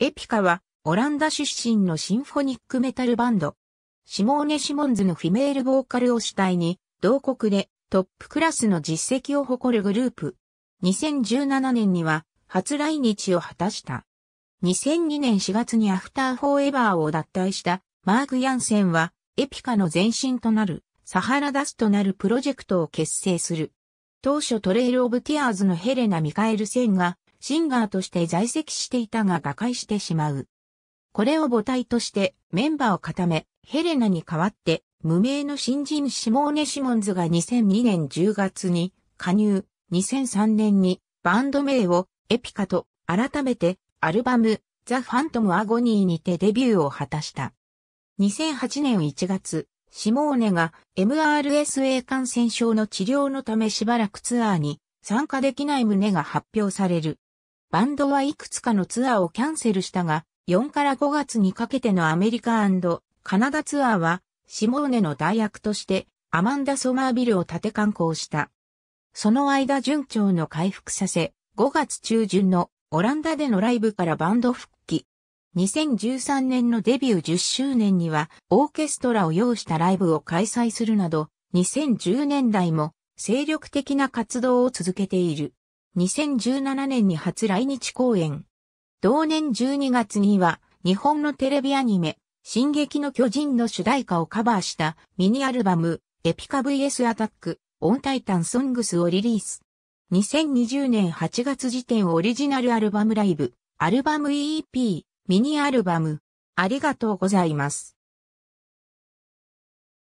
エピカは、オランダ出身のシンフォニックメタルバンド。シモーネ・シモンズのフィメールボーカルを主体に、同国でトップクラスの実績を誇るグループ。2017年には、初来日を果たした。2002年4月にアフター・フォーエバーを脱退したマーク・ヤンセンは、エピカの前身となる、サハラダスとなるプロジェクトを結成する。当初トレイル・オブ・ティアーズのヘレナ・ミカエルセンがシンガーとして在籍していたが瓦解してしまう。これを母体としてメンバーを固め、ヘレナに代わって無名の新人シモーネ・シモンズが2002年10月に加入、2003年にバンド名をエピカと改めてアルバムザ・ファントム・アゴニーにてデビューを果たした。2008年1月、シモーネが MRSA 感染症の治療のためしばらくツアーに参加できない旨が発表される。バンドはいくつかのツアーをキャンセルしたが、4から5月にかけてのアメリカカナダツアーは、シモーネの代役として、アマンダ・ソマービルを立て観光した。その間順調の回復させ、5月中旬のオランダでのライブからバンド復帰。2013年のデビュー10周年にはオーケストラを要したライブを開催するなど、2010年代も精力的な活動を続けている。2017年に初来日公演。同年12月には、日本のテレビアニメ、進撃の巨人の主題歌をカバーしたミニアルバム、エピカ VS アタック、オンタイタンソングスをリリース。2020年8月時点オリジナルアルバムライブ、アルバム EP、ミニアルバム。ありがとうございます。